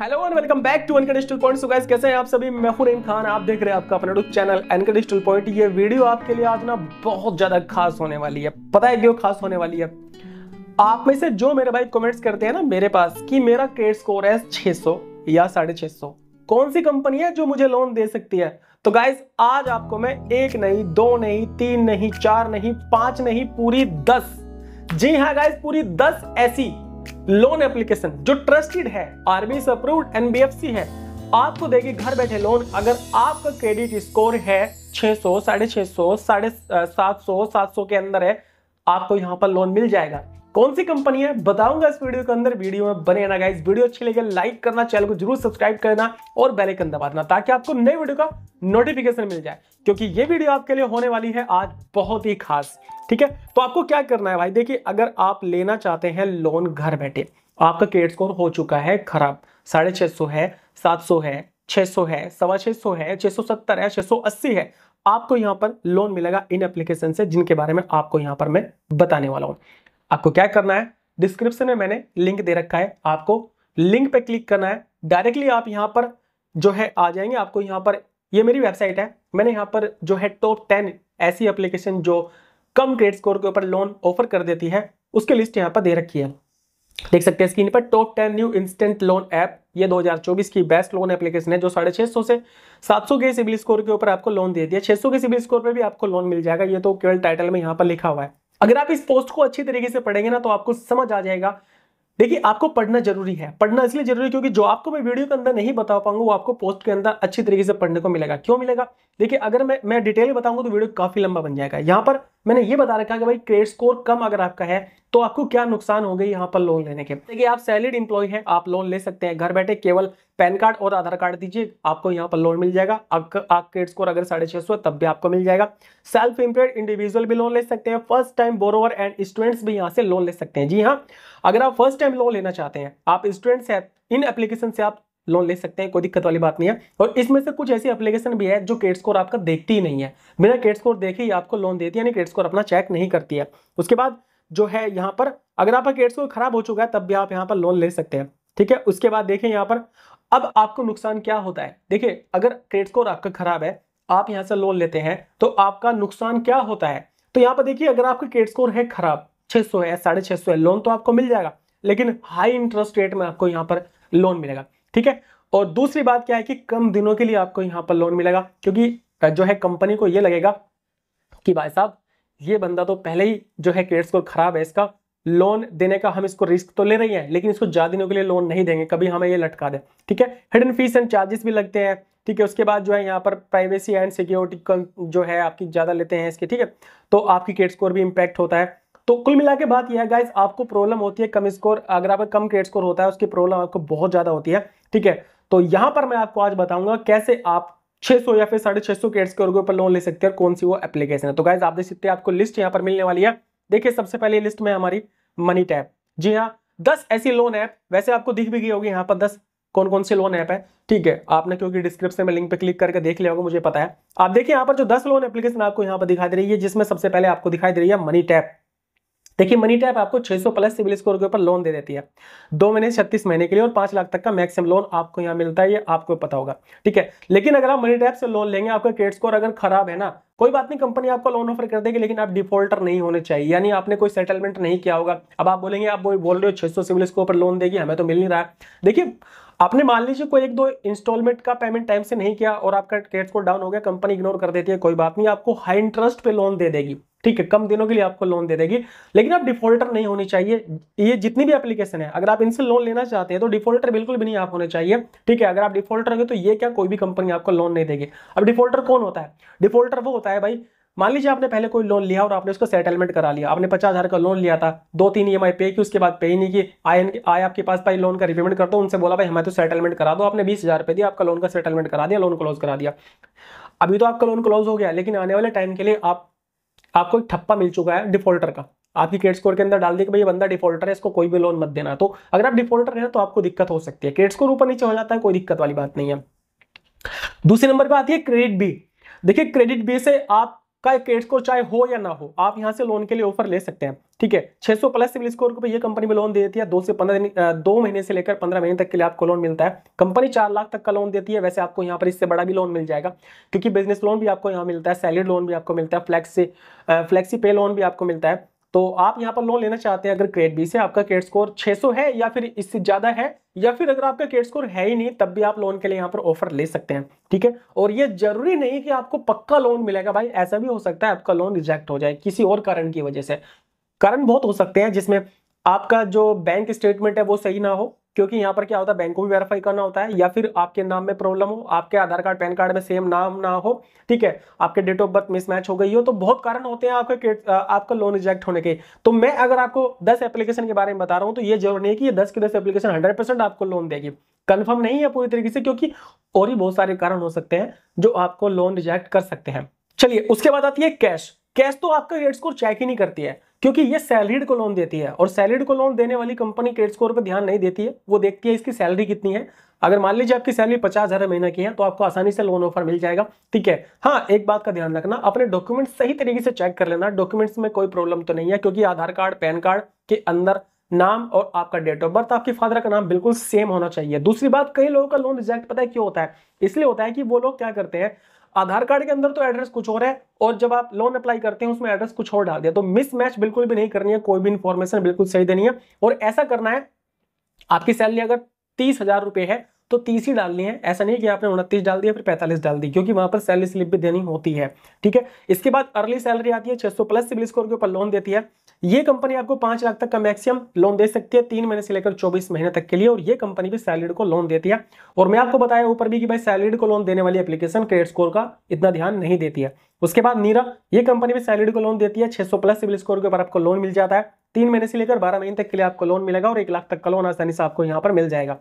hello and welcome back to Uncut Point so guys कैसे हैं आप सभी मैं हूं खान आप देख रहे हैं आपका अपना चैनल अनकट पॉइंट ये वीडियो आपके लिए आज ना बहुत ज़्यादा खास होने वाली है पता है क्यों खास होने वाली है आप में से जो मेरे भाई कमेंट्स करते हैं ना मेरे पास कि मेरा क्रेडिट स्कोर है 600 या साढ़े कौन सी कंपनी है जो मुझे लोन दे सकती है तो गाइस आज आपको मैं एक नहीं दो नहीं तीन नहीं चार नहीं पांच नहीं पूरी दस जी हाँ गाइस पूरी दस ऐसी लोन एप्लीकेशन जो ट्रस्टेड है आरबी से अप्रूव्ड एनबीएफसी है आपको देगी घर बैठे लोन अगर आपका क्रेडिट स्कोर है 600 साढ़े छः सौ साढ़े सात सौ सात सौ के अंदर है आपको यहाँ पर लोन मिल जाएगा कौन सी कंपनी है बताऊंगा इस वीडियो के अंदर वीडियो में बने ना गाइस वीडियो अच्छी लगे लाइक करना चैनल को जरूर सब्सक्राइब करना और बेल आइकन दबाना ताकि आपको नए वीडियो का नोटिफिकेशन मिल जाए क्योंकि ये वीडियो आपके लिए होने वाली है आज बहुत ही खास ठीक है तो आपको क्या करना है भाई देखिए अगर आप लेना चाहते हैं लोन घर बैठे आपका क्रेडिट स्कोर हो चुका है खराब साढ़े छह सौ है सात सौ है छह सौ है सवा छह सौ है छह सौ सत्तर है छह सौ अस्सी है आपको यहाँ पर लोन मिलेगा इन एप्लीकेशन से जिनके बारे में आपको यहाँ पर मैं बताने वाला हूं आपको क्या करना है डिस्क्रिप्शन में मैंने लिंक दे रखा है आपको लिंक पे क्लिक करना है डायरेक्टली आप यहाँ पर जो है आ जाएंगे आपको यहाँ पर ये मेरी वेबसाइट है मैंने यहाँ पर जो है टॉप टेन ऐसी एप्लीकेशन जो कम क्रेडिट स्कोर के ऊपर लोन ऑफर कर देती है उसकी लिस्ट यहाँ पर दे रखी है देख सकते हैं स्क्रीन पर top ten new instant loan app ये 2024 की बेस्ट लोन एप्लीकेशन है जो साढ़े छह सौ से 700 के सिबिल स्कोर के ऊपर आपको लोन दे दिया 600 के सिबिल स्कोर पे भी आपको लोन मिल जाएगा ये तो केवल टाइटल में यहाँ पर लिखा हुआ है अगर आप इस पोस्ट को अच्छी तरीके से पढ़ेंगे ना तो आपको समझ आ जाएगा देखिए आपको पढ़ना जरूरी है पढ़ना इसलिए जरूरी है क्योंकि जो आपको मैं वीडियो के अंदर नहीं बता पाऊंगा वो आपको पोस्ट के अंदर अच्छी तरीके से पढ़ने को मिलेगा क्यों मिलेगा देखिए अगर मैं मैं डिटेल बताऊंगा तो वीडियो काफी लंबा बन जाएगा यहाँ पर मैंने ये बता रखा कि भाई क्रेडिट स्कोर कम अगर आपका है तो आपको क्या नुकसान हो गई यहाँ पर लोन लेने के देखिए आप सैलरीड इंप्लॉय हैं आप लोन ले सकते हैं घर बैठे केवल पैन कार्ड और आधार कार्ड दीजिए आपको यहाँ पर लोन मिल जाएगा आप क्रेडिट स्कोर अगर साढ़े छह सौ तब भी आपको मिल जाएगा सेल्फ एम्प्लॉयड इंडिविजुअल भी लोन ले सकते हैं first time borrower and students भी यहाँ से लोन ले सकते हैं जी हाँ अगर आप फर्स्ट टाइम लोन लेना चाहते हैं आप स्टूडेंट्स हैं इन एप्लीकेशन से आप लोन ले सकते हैं कोई दिक्कत वाली बात नहीं है और इसमें से कुछ ऐसी एप्लीकेशन भी है जो क्रेड स्कोर आपका देखती ही नहीं है बिना क्रेडिट स्कोर देखे ही आपको लोन देती है यानी क्रेडिट स्कोर अपना चेक नहीं करती है उसके बाद जो है यहाँ पर अगर आपका क्रेड स्कोर खराब हो चुका है तब भी आप यहाँ पर लोन ले सकते हैं ठीक है उसके बाद देखें यहाँ पर अब आपको नुकसान क्या होता है देखिए अगर क्रेडिट स्कोर आपका खराब है आप यहाँ से लोन लेते हैं तो आपका नुकसान क्या होता है तो यहाँ पर देखिए अगर आपका क्रेडिट स्कोर है खराब 600 है साढ़े छः है लोन तो आपको मिल जाएगा लेकिन हाई इंटरेस्ट रेट में आपको यहाँ पर लोन मिलेगा ठीक है और दूसरी बात क्या है कि कम दिनों के लिए आपको यहां पर लोन मिलेगा क्योंकि जो है कंपनी को यह लगेगा कि भाई साहब ये बंदा तो पहले ही जो है क्रेडिट स्कोर खराब है इसका लोन देने का हम इसको रिस्क तो ले रहे हैं लेकिन इसको ज्यादा दिनों के लिए लोन नहीं देंगे कभी हमें ये लटका दे ठीक है हिडन फीस एंड चार्जेस भी लगते हैं ठीक है उसके बाद जो है यहाँ पर प्राइवेसी एंड सिक्योरिटी जो है आपकी ज़्यादा लेते हैं इसके ठीक है तो आपकी क्रेडिट स्कोर भी इम्पैक्ट होता है तो कुल मिला के बात यह है गाइस आपको प्रॉब्लम होती है कम स्कोर अगर आपका कम क्रेडिट स्कोर होता है उसकी प्रॉब्लम आपको बहुत ज्यादा होती है ठीक है तो यहां पर मैं आपको आज बताऊंगा कैसे आप 600 या फिर साढ़े छह सौ क्रेड स्कोर के ऊपर लोन ले सकते हैं कौन सी वो एप्लीकेशन है तो गाइज आप देख सकते हैं आपको लिस्ट यहाँ पर मिलने वाली है देखिए सबसे पहले लिस्ट में हमारी मनी टैप जी हाँ दस ऐसी लोन ऐप वैसे आपको दिख भी गई होगी यहाँ पर दस कौन कौन से लोन ऐप है ठीक है आपने क्योंकि डिस्क्रिप्शन में लिंक पे क्लिक करके देख लिया होगा मुझे पता है आप देखिए यहाँ पर जो दस लोन एप्लीकेशन आपको यहाँ पर दिखाई दे रही है जिसमें सबसे पहले आपको दिखाई दे रही है मनी टैप देखिए मनी टैप आपको 600 प्लस सिविल स्कोर के ऊपर लोन दे देती है दो महीने छत्तीस महीने के लिए और पांच लाख तक का मैक्सिमम लोन आपको यहाँ मिलता है ये आपको पता होगा ठीक है लेकिन अगर आप मनी टैप से लोन लेंगे आपका क्रेडिट स्कोर अगर खराब है ना कोई बात नहीं कंपनी आपको लोन ऑफर कर देगी लेकिन आप डिफॉल्टर नहीं होने चाहिए यानी आपने कोई सेटलमेंट नहीं किया होगा अब आप बोलेंगे आप बोल रहे हो सौ सिविल स्कोर पर लोन देगी हमें तो मिल नहीं रहा है देखिए आपने मान लीजिए कोई एक दो इंस्टॉलमेंट का पेमेंट टाइम से नहीं किया और आपका क्रेडिट स्कोर डाउन हो गया कंपनी इग्नोर कर देती है कोई बात नहीं आपको हाई इंटरेस्ट पे लोन दे देगी ठीक है कम दिनों के लिए आपको लोन दे देगी लेकिन आप डिफॉल्टर नहीं होनी चाहिए ये जितनी भी एप्लीकेशन है अगर आप इनसे लोन लेना चाहते हैं तो डिफॉल्टर बिल्कुल भी नहीं आप होने चाहिए ठीक है अगर आप डिफॉल्टर हो तो ये क्या कोई भी कंपनी आपको लोन नहीं देगी अब डिफॉल्टर कौन होता है डिफॉल्टर वो होता है भाई मान लीजिए आपने पहले कोई लोन लिया और आपने उसका सेटलमेंट करा लिया आपने पचास हज़ार का लोन लिया था दो तीन ई पे की उसके बाद पे ही नहीं की आए आए आपके पास भाई लोन का रिपेमेंट कर दो उनसे बोला भाई हमें तो सेटलमेंट करा दो आपने बीस हज़ार रुपये दिया आपका लोन का सेटलमेंट करा दिया लोन क्लोज करा दिया अभी तो आपका लोन क्लोज हो गया लेकिन आने वाले टाइम के लिए आप आपको एक ठप्पा मिल चुका है डिफॉल्टर का आपकी क्रेडिट स्कोर के अंदर डाल दिया कि भाई बंदा डिफॉल्टर है इसको कोई भी लोन मत देना तो अगर आप डिफॉल्टर हैं तो आपको दिक्कत हो सकती है क्रेडिट स्कोर ऊपर नीचे हो जाता है कोई दिक्कत वाली बात नहीं है दूसरे नंबर पर आती है क्रेडिट बी देखिए क्रेडिट बी से आप का क्रेडिट स्कोर चाहे हो या ना हो आप यहाँ से लोन के लिए ऑफर ले सकते हैं ठीक है 600 प्लस सिविल स्कोर को ये कंपनी में लोन दे देती है दो से पंद्रह दिन दो महीने से लेकर पंद्रह महीने तक के लिए आपको लोन मिलता है कंपनी चार लाख तक का लोन देती है वैसे आपको यहाँ पर इससे बड़ा भी लोन मिल जाएगा क्योंकि बिजनेस लोन भी आपको यहाँ मिलता है सैलरी लोन भी आपको मिलता है फ्लैक्सी फ्लैक्सी पे लोन भी आपको मिलता है तो आप यहाँ पर लोन लेना चाहते हैं अगर क्रेड बी से आपका क्रेड स्कोर 600 है या फिर इससे ज़्यादा है या फिर अगर आपका क्रेड स्कोर है ही नहीं तब भी आप लोन के लिए यहाँ पर ऑफर ले सकते हैं ठीक है और ये जरूरी नहीं कि आपको पक्का लोन मिलेगा भाई ऐसा भी हो सकता है आपका लोन रिजेक्ट हो जाए किसी और कारण की वजह से कारण बहुत हो सकते हैं जिसमें आपका जो बैंक स्टेटमेंट है वो सही ना हो क्योंकि यहाँ पर क्या होता है बैंक को भी वेरीफाई करना होता है या फिर आपके नाम में प्रॉब्लम हो आपके आधार कार्ड पैन कार्ड में सेम नाम ना हो ठीक है आपके डेट ऑफ बर्थ मिसमैच हो गई हो तो बहुत कारण होते हैं आपके आपका लोन रिजेक्ट होने के तो मैं अगर आपको दस एप्लीकेशन के बारे में बता रहा हूँ तो ये जरूर नहीं है कि ये दस के दस एप्लीकेशन हंड्रेड आपको लोन देगी कन्फर्म नहीं है पूरी तरीके से क्योंकि और ही बहुत सारे कारण हो सकते हैं जो आपको लोन रिजेक्ट कर सकते हैं चलिए उसके बाद आती है कैश कैश तो आपका क्रेडिट स्कोर चेक ही नहीं करती है क्योंकि ये सैलरीड को लोन देती है और सैलरीड को लोन देने वाली कंपनी क्रेडिट स्कोर पर ध्यान नहीं देती है वो देखती है इसकी सैलरी कितनी है अगर मान लीजिए आपकी सैलरी पचास हज़ार महीना की है तो आपको आसानी से लोन ऑफर मिल जाएगा ठीक है हाँ एक बात का ध्यान रखना अपने डॉक्यूमेंट सही तरीके से चेक कर लेना डॉक्यूमेंट्स में कोई प्रॉब्लम तो नहीं है क्योंकि आधार कार्ड पैन कार्ड के अंदर नाम और आपका डेट ऑफ बर्थ आपके फादर का नाम बिल्कुल सेम होना चाहिए दूसरी बात कई लोगों का लोन रिजेक्ट पता है क्यों होता है इसलिए होता है कि वो लोग क्या करते हैं आधार कार्ड के अंदर तो एड्रेस कुछ और है और जब आप लोन अप्लाई करते हैं उसमें एड्रेस कुछ और डाल दिया तो मिसमैच बिल्कुल भी नहीं करनी है कोई भी इंफॉर्मेशन बिल्कुल सही देनी है और ऐसा करना है आपकी सैलरी अगर तीस हजार रुपए है तो तीस ही डालनी है ऐसा नहीं कि आपने उनतीस डाल दिया फिर पैंतालीस डाल दी क्योंकि वहां पर सैलरी स्लिप भी देनी होती है ठीक है इसके बाद अर्ली सैलरी आती है 600 प्लस सिविल स्कोर के ऊपर लोन देती है ये कंपनी आपको पांच लाख तक का मैक्सिमम लोन दे सकती है तीन महीने से लेकर चौबीस महीने तक के लिए और ये कंपनी भी सैलरीड को लोन देती है और मैं आपको बताया ऊपर भी कि भाई सैलरीड को लोन देने वाली एप्लीकेशन क्रेडिट स्कोर का इतना ध्यान नहीं देती है उसके बाद नीरा ये कंपनी भी सैलरीड को लोन देती है छह प्लस सिविल स्कोर के ऊपर आपको लोन मिल जाता है तीन महीने से लेकर बारह महीने तक के लिए आपको लोन मिलेगा और एक लाख तक का लोन आसानी से आपको यहाँ पर मिल जाएगा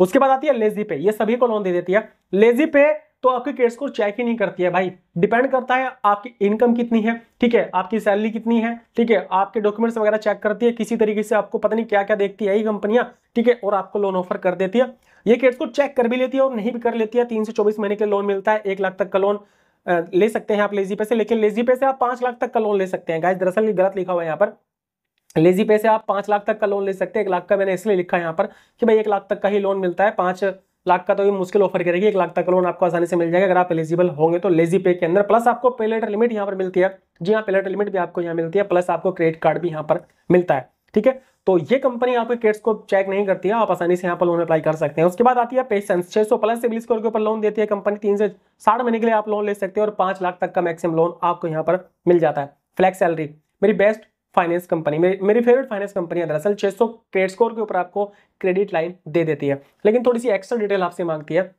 उसके बाद आती है लेजी पे ये सभी को लोन दे देती है लेजी पे तो आपके क्रेडिट स्कोर चेक ही नहीं करती है भाई डिपेंड करता है आपकी इनकम कितनी है ठीक है आपकी सैलरी कितनी है ठीक है आपके डॉक्यूमेंट्स वगैरह चेक करती है किसी तरीके से आपको पता नहीं क्या क्या देखती है ये कंपनियां ठीक है और आपको लोन ऑफर कर देती है ये क्रेडिट स्कोर चेक कर भी लेती है और नहीं भी कर लेती है तीन से चौबीस महीने के लोन मिलता है एक लाख तक का लोन ले सकते हैं आप लेजी पे से लेकिन लेजी पे से आप पांच लाख तक का लोन ले सकते हैं गाइस दरअसल ये गलत लिखा हुआ है यहाँ पर लेजी पे से आप पांच लाख तक का लोन ले सकते हैं एक लाख का मैंने इसलिए लिखा है यहाँ पर कि भाई एक लाख तक का ही लोन मिलता है पांच लाख का तो ये मुश्किल ऑफर करेगी एक लाख तक लोन आपको आसानी से मिल जाएगा अगर आप एलिजिबल होंगे तो लेजी पे के अंदर प्लस आपको पेलेटर लिमिट यहाँ पर मिलती है जी हाँ पे लिमिट भी आपको यहाँ मिलती है प्लस आपको क्रेडिट कार्ड भी यहाँ पर मिलता है ठीक है तो ये कंपनी आपके क्रेड्स को चेक नहीं करती है आप आसानी से यहाँ पर लोन अप्लाई कर सकते हैं उसके बाद आती है पेशेंस छह सौ प्लस सिविल स्कोर के ऊपर लोन देती है कंपनी तीन से साठ महीने के लिए आप लोन ले सकते हैं और पांच लाख तक का मैक्सिमम लोन आपको यहाँ पर मिल जाता है फ्लैक्स सैलरी मेरी बेस्ट फाइनेंस कंपनी मेरी फेवरेट फाइनेंस कंपनी है दरअसल 600 क्रेडिट स्कोर के ऊपर आपको क्रेडिट लाइन दे देती है लेकिन थोड़ी सी एक्स्ट्रा डिटेल आपसे मांगती है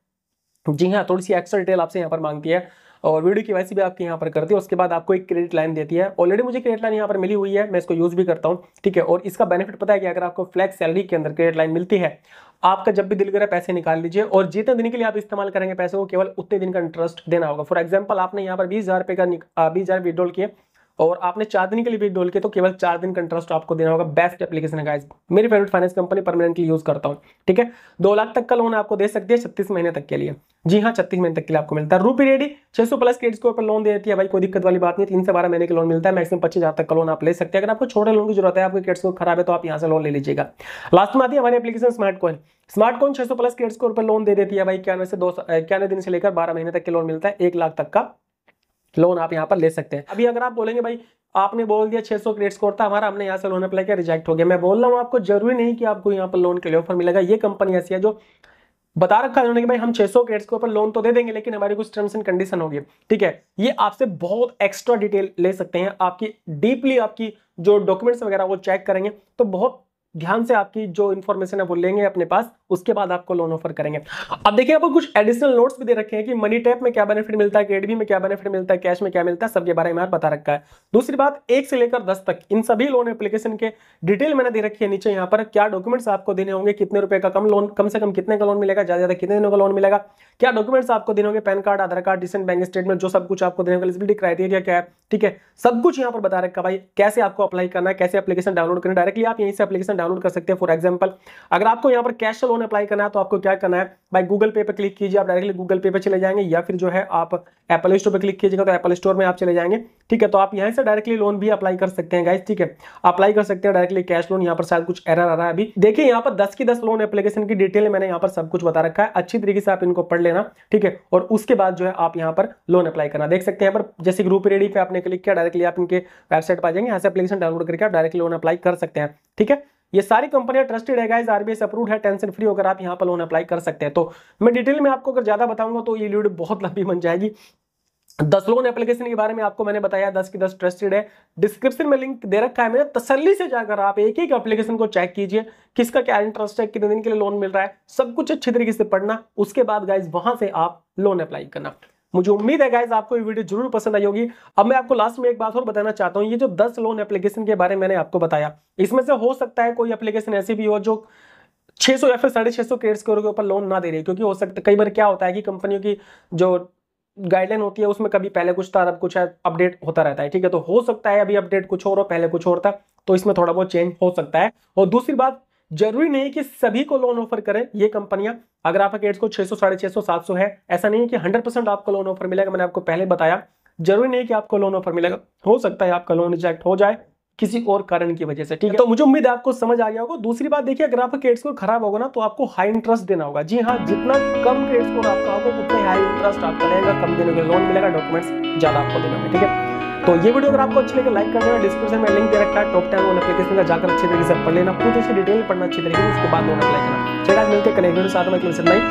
जी हाँ थोड़ी सी एक्स्ट्रा डिटेल आपसे यहाँ पर मांगती है और वीडियो की वैसी भी आपके यहाँ पर करती है उसके बाद आपको एक क्रेडिट लाइन देती है ऑलरेडी मुझे क्रेडिट लाइन यहाँ पर मिली हुई है मैं इसको यूज़ भी करता हूँ ठीक है और इसका बेनिफिट पता है कि अगर आपको फ्लैक्स सैलरी के अंदर क्रेडिट लाइन मिलती है आपका जब भी दिल करे पैसे निकाल लीजिए और जितने दिन के लिए आप इस्तेमाल करेंगे पैसे को केवल उतने दिन का इंटरेस्ट देना होगा फॉर एग्जाम्पल आपने यहाँ पर बीस हज़ार रुपये का बीस हज़ार विड्रॉल किए और आपने चार दिन के लिए भी डोल के तो केवल चार दिन का इंटरेस्ट आपको देना होगा बेस्ट एप्लीकेशन है गाइज मेरी favourite finance company permanently use करता हूँ ठीक है दो लाख तक का लोन आपको दे सकती है छत्तीस महीने तक के लिए जी हाँ छत्तीस महीने तक के लिए आपको मिलता है रूपी रेडी छह सौ प्लस क्रेडिट स्कोर पर लोन देती है भाई कोई दिक्कत वाली बात नहीं तीन से बारह महीने के लोन मिलता है मैक्सिमम पच्चीस हजार तक का लोन आप ले सकते हैं अगर आपको छोटे लोन की जरूरत है आपके क्रेडिट स्कोर खराब है तो आप यहाँ से लोन ले लीजिएगा लास्ट में आती है हमारी application SmartCoin SmartCoin छह सौ प्लस क्रेडिट स्कोर पर लोन दे देती है भाई इक्यानवे से दो इक्यानवे दिन से लेकर बारह महीने तक के लोन मिलता है एक लाख तक का लोन आप यहाँ पर ले सकते हैं अभी अगर आप बोलेंगे भाई आपने बोल दिया 600 क्रेडिट स्कोर था हमारा हमने यहाँ से लोन अप्लाई किया रिजेक्ट हो गया मैं बोल रहा हूँ आपको जरूरी नहीं कि आपको यहाँ पर लोन के लिए ऑफर मिलेगा ये कंपनी ऐसी है जो बता रखा है कि भाई हम 600 क्रेडिट स्कोर पर लोन तो दे देंगे लेकिन हमारी कुछ टर्म्स एंड कंडीशन होगी ठीक है ये आपसे बहुत एक्स्ट्रा डिटेल ले सकते हैं आपकी डीपली आपकी जो डॉक्यूमेंट्स वगैरह वो चेक करेंगे तो बहुत ध्यान से आपकी जो इन्फॉर्मेशन है वो लेंगे अपने पास उसके बाद आपको लोन ऑफर करेंगे अब देखिए आपको कुछ एडिशनल नोट्स भी दे रखे हैं कि मनी टैप में क्या बेनिफिट मिलता है क्रेडिट में क्या बेनिफिट मिलता है कैश में क्या मिलता है सबके बारे में बता रखा है दूसरी बात एक से लेकर दस तक इन सभी लोन एप्लीकेशन के डिटेल मैंने दे रखी है नीचे यहाँ पर क्या डॉक्यूमेंट्स आपको देने होंगे कितने रुपए का कम लोन कम से कम कितने का लोन मिलेगा ज्यादा ज्यादा कितने दिनों का लोन मिलेगा क्या डॉक्यूमेंट्स आपको देने होंगे PAN card Aadhaar card decent bank statement जो सब कुछ आपको देने होगा एलिजिबिलिटी क्राइटेरिया क्या है ठीक है सब कुछ यहाँ पर बता रखा भाई कैसे आपको अप्लाई करना है कैसे एप्लीकेशन डाउनलोड करना डायरेक्टली आप यहीं से एप्लीकेशन डाउनलोड कर सकते हैं फॉर एग्जाम्पल अगर आपको यहाँ पर कैश लोन लोन अप्लाई करना है तो आपको क्या करना है भाई गूगल पे पर क्लिक कीजिए आप डायरेक्टली गूगल पे पर चले जाएंगे या फिर जो है आप एप्पल स्टोर पर क्लिक कीजिएगा तो एप्पल स्टोर में आप चले जाएंगे ठीक है तो आप यहाँ से डायरेक्टली लोन भी अप्लाई कर सकते हैं गाइज ठीक है अप्लाई कर सकते हैं डायरेक्टली कैश लोन यहाँ पर शायद कुछ एरर आ रहा है अभी देखिए यहाँ पर दस की दस लोन एप्लीकेशन की डिटेल मैंने यहाँ पर सब कुछ बता रखा है अच्छी तरीके से आप इनको पढ़ लेना ठीक है और उसके बाद जो है आप यहाँ पर लोन अप्लाई करना देख सकते हैं यहाँ पर जैसे ग्रुप रेडी पे आपने क्लिक किया डायरेक्टली आप इनके वेबसाइट पर आ जाएंगे यहाँ से अपलीकेशन डाउनलोड करके आप डायरेक्टली लोन अप्लाई कर सकते हैं ठीक है ये सारी कंपनियां ट्रस्टेड है आरबीएस अप्रूव है टेंशन फ्री होकर आप यहाँ पर लोन अप्लाई कर सकते हैं तो मैं डिटेल में आपको अगर ज्यादा बताऊंगा तो ये वीडियो बहुत लंबी बन जाएगी दस लोन एप्लीकेशन के बारे में आपको मैंने बताया दस की दस ट्रस्टेड है डिस्क्रिप्शन में लिंक दे रखा है मैंने तसल्ली से जाकर आप एक एक एप्लीकेशन को चेक कीजिए किसका क्या इंटरेस्ट है कितने दिन के लिए लोन मिल रहा है सब कुछ अच्छे तरीके से पढ़ना उसके बाद गाइज वहां से आप लोन अप्लाई करना मुझे उम्मीद है गाइज आपको ये वीडियो जरूर पसंद आई होगी अब मैं आपको लास्ट में एक बात और बताना चाहता हूँ ये जो दस लोन एप्लीकेशन के बारे में मैंने आपको बताया इसमें से हो सकता है कोई एप्लीकेशन ऐसी भी हो जो 600 या फिर साढ़े छह सौ क्रेडिट के ऊपर लोन ना दे रही क्योंकि हो सकता है कई बार क्या होता है कि कंपनियों की जो गाइडलाइन होती है उसमें कभी पहले कुछ था अब कुछ है अपडेट होता रहता है ठीक है तो हो सकता है अभी अपडेट कुछ और हो पहले कुछ और था तो इसमें थोड़ा बहुत चेंज हो सकता है और दूसरी बात जरूरी नहीं कि सभी को लोन ऑफर करें ये कंपनियां अगर आपका एड्स को 600 साढ़े छह सौ सात सौ है ऐसा नहीं है कि 100% आपको लोन ऑफर मिलेगा मैंने आपको पहले बताया जरूरी नहीं कि आपको लोन ऑफर मिलेगा हो सकता है आपका लोन रिजेक्ट हो जाए किसी और कारण की वजह से ठीक है तो मुझे उम्मीद है आपको समझ आ गया होगा दूसरी बात देखिए अगर आपका क्रेडिट स्कोर खराब होगा ना तो आपको हाई इंटरेस्ट देना होगा जी हाँ जितना कम क्रेडिट स्कोर आपका होगा उतना हाई इंटरेस्ट आपका रहेगा कम दिनों के लोन मिलेगा डॉक्यूमेंट्स ज्यादा आपको देना ठीक है तो ये वीडियो अगर आपको अच्छी लगे लाइक कर देना डिस्क्रिप्शन में लिंक दे रखा है टॉप टेन वन एप्लीकेशन का जाकर अच्छे तरीके से पढ़ लेना पूरी से डिटेल पढ़ना अच्छी तरीके से उसके बाद वन अप्लाई करना चलिए आज मिलते कनेक्ट साथ में